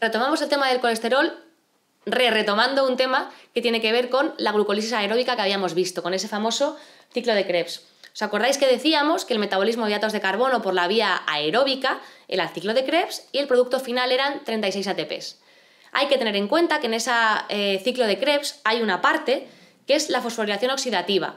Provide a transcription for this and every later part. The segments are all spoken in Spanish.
retomamos el tema del colesterol, re retomando un tema que tiene que ver con la glucolisis aeróbica que habíamos visto, con ese famoso ciclo de Krebs. ¿Os acordáis que decíamos que el metabolismo de hidratos de carbono por la vía aeróbica era el ciclo de Krebs y el producto final eran 36 ATPs? Hay que tener en cuenta que en ese eh, ciclo de Krebs hay una parte que es la fosforilación oxidativa,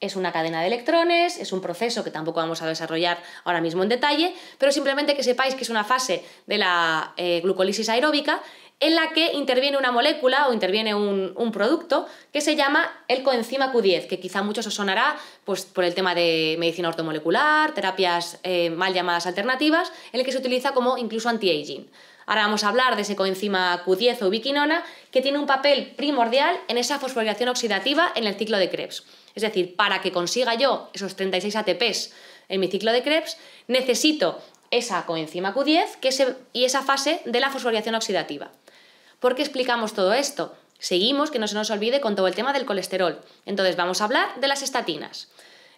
es una cadena de electrones, es un proceso que tampoco vamos a desarrollar ahora mismo en detalle, pero simplemente que sepáis que es una fase de la eh, glucolisis aeróbica en la que interviene una molécula o interviene un, producto que se llama el coenzima Q10, que quizá muchos os sonará pues, por el tema de medicina ortomolecular, terapias eh, mal llamadas alternativas, en el que se utiliza como incluso anti-aging. Ahora vamos a hablar de ese coenzima Q10 o ubiquinona que tiene un papel primordial en esa fosforilación oxidativa en el ciclo de Krebs. Es decir, para que consiga yo esos 36 ATPs en mi ciclo de Krebs, necesito esa coenzima Q10 que y esa fase de la fosforilación oxidativa. ¿Por qué explicamos todo esto? Seguimos, que no se nos olvide, con todo el tema del colesterol. Entonces vamos a hablar de las estatinas.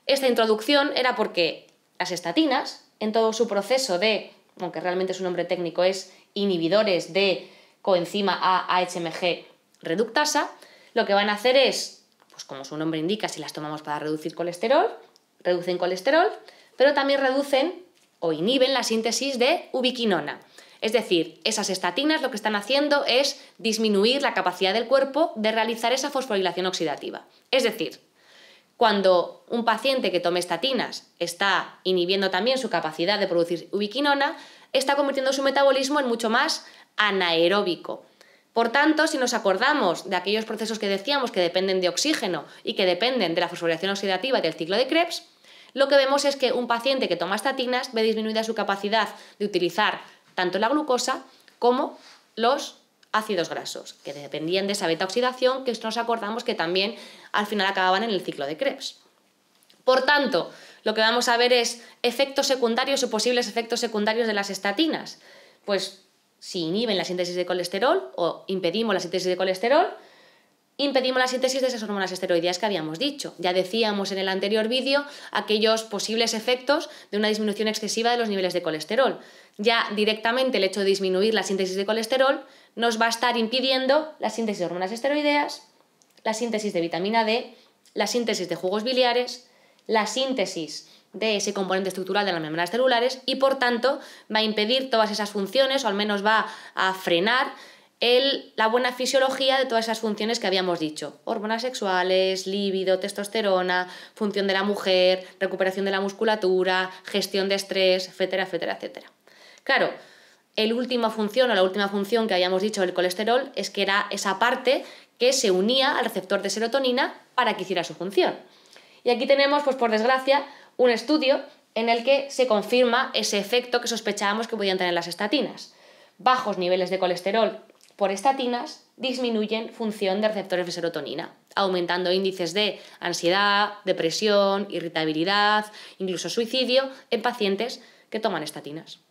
Esta introducción era porque las estatinas, en todo su proceso de, aunque realmente su nombre técnico es inhibidores de coenzima A-HMG reductasa, lo que van a hacer es, pues como su nombre indica, si las tomamos para reducir colesterol, reducen colesterol, pero también reducen o inhiben la síntesis de ubiquinona. Es decir, esas estatinas lo que están haciendo es disminuir la capacidad del cuerpo de realizar esa fosforilación oxidativa. Es decir, cuando un paciente que tome estatinas está inhibiendo también su capacidad de producir ubiquinona, está convirtiendo su metabolismo en mucho más anaeróbico. Por tanto, si nos acordamos de aquellos procesos que decíamos que dependen de oxígeno y que dependen de la fosforilación oxidativa y del ciclo de Krebs, lo que vemos es que un paciente que toma estatinas ve disminuida su capacidad de utilizar tanto la glucosa como los ácidos grasos, que dependían de esa beta oxidación que nos acordamos que también al final acababan en el ciclo de Krebs. Por tanto, lo que vamos a ver es efectos secundarios o posibles efectos secundarios de las estatinas. Pues si inhiben la síntesis de colesterol o impedimos la síntesis de colesterol, impedimos la síntesis de esas hormonas esteroideas que habíamos dicho. Ya decíamos en el anterior vídeo aquellos posibles efectos de una disminución excesiva de los niveles de colesterol. Ya directamente el hecho de disminuir la síntesis de colesterol nos va a estar impidiendo la síntesis de hormonas esteroideas, la síntesis de vitamina D, la síntesis de jugos biliares, la síntesis de ese componente estructural de las membranas celulares y por tanto va a impedir todas esas funciones o al menos va a frenar la buena fisiología de todas esas funciones que habíamos dicho. Hormonas sexuales, líbido, testosterona, función de la mujer, recuperación de la musculatura, gestión de estrés, etcétera, etcétera, etcétera. Claro, el última función o la última función que habíamos dicho del colesterol es que era esa parte que se unía al receptor de serotonina para que hiciera su función. Y aquí tenemos, pues por desgracia, un estudio en el que se confirma ese efecto que sospechábamos que podían tener las estatinas. Bajos niveles de colesterol por estatinas disminuyen función de receptores de serotonina, aumentando índices de ansiedad, depresión, irritabilidad, incluso suicidio en pacientes que toman estatinas.